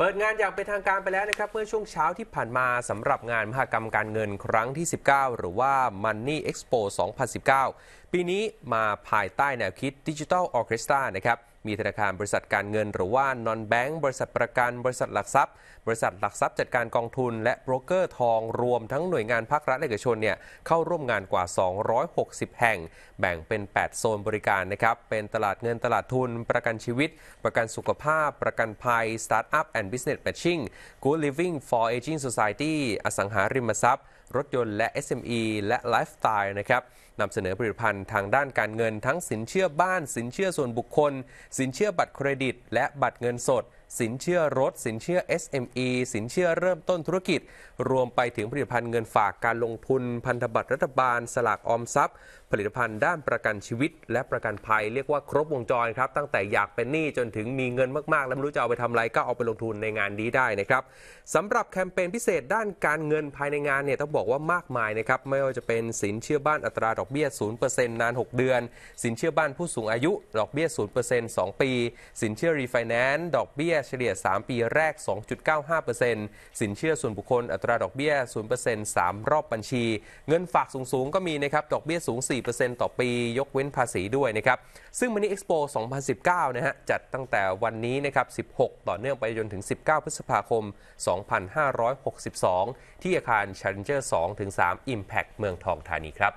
เปิดงานอย่างเป็นทางการไปแล้วนะครับ เมื่อช่วงเช้าที่ผ่านมาสำหรับงานมหกรรมการเงินครั้งที่ 19 หรือว่า Money Expo 2019 ปีนี้มาภายใต้แนวคิด Digital Orchestra นะครับมีธนาคารบริษัทการเงินหรือว่านอนแบงก์บริษัทประกันบริษัทหลักทรัพย์บริษัทหลักทรัพย์จัดการกองทุน และโบรกเกอร์ทองรวมทั้งหน่วยงานภาครัฐและเอกชนเนี่ยเข้าร่วมงานกว่า 260 แห่ง แบ่งเป็น 8 โซนบริการนะครับเป็นตลาดเงินตลาดทุน ประกันชีวิต ประกันสุขภาพ ประกันภัยสตทอัพแอนด์บิสเนสแมทชิ่งกู๊ดลิฟวิ่งฟอร์เอจิ้ง g s สัยตี้อสังหาริมทรัพย์รถยนต์และ SME และไลฟ์สไตล์นะครับนำเสนอผลิตภัณฑ์ทางด้านการเงินทั้งสินเชื่อบ้าน สินเชื่อส่วนบุคคล สินเชื่อบัตรเครดิต และบัตรเงินสดสินเชื่อรถ สินเชื่อ SME สินเชื่อเริ่มต้นธุรกิจ รวมไปถึงผลิตภัณฑ์เงินฝากการลงทุนพันธบัตรรัฐบาล สลากออมทรัพย์ ผลิตภัณฑ์ด้านประกันชีวิตและประกันภัยเรียกว่าครบวงจรครับตั้งแต่อยากเป็นหนี้จนถึงมีเงินมากๆ แล้วไม่รู้จะเอาไปทำอะไรก็เอาไปลงทุนในงานนี้ได้นะครับสำหรับแคมเปญพิเศษด้านการเงินภายในงานเนี่ยต้องบอกว่ามากมายนะครับไม่ว่าจะเป็นสินเชื่อบ้านอัตราดอกเบี้ย0%นาน 6 เดือน สินเชื่อบ้านผู้สูงอายุ ดอกเบี้ย0% 2ปี สินเชื่อรีไฟแนนซ์ดอกเบี้ยยเฉลี่ย3ปีแรก 2.95%สินเชื่อส่วนบุคคล อัตราดอกเบี้ย 0% 3 รอบบัญชี เงินฝากสูง ๆ ก็มีนะครับดอกเบี้ยสูง 4%ต่อปียกเว้นภาษีด้วยนะครับซึ่งมินิเอ็กซ์โป2019นะฮะจัดตั้งแต่วันนี้นะครับ16 ต่อเนื่องไปจนถึง 19 พฤษภาคม 2562 ที่อาคาร c h a l อ e n g e r 2-3 Impact เมืองทองธานีครับ